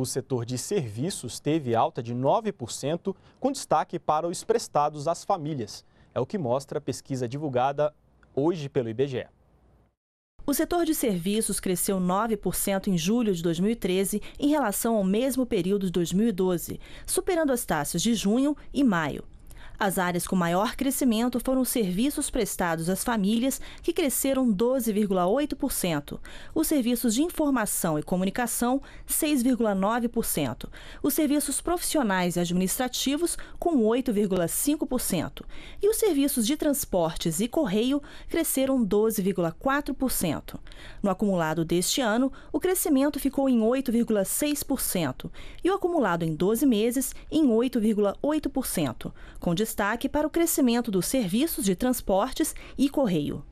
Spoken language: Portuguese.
O setor de serviços teve alta de 9%, com destaque para os prestados às famílias. É o que mostra a pesquisa divulgada hoje pelo IBGE. O setor de serviços cresceu 9% em julho de 2013 em relação ao mesmo período de 2012, superando as taxas de junho e maio. As áreas com maior crescimento foram os serviços prestados às famílias, que cresceram 12,8%, os serviços de informação e comunicação, 6,9%, os serviços profissionais e administrativos, com 8,5%, e os serviços de transportes e correio cresceram 12,4%. No acumulado deste ano, o crescimento ficou em 8,6% e o acumulado em 12 meses em 8,8%, com destaque para o crescimento dos serviços de transportes e correio.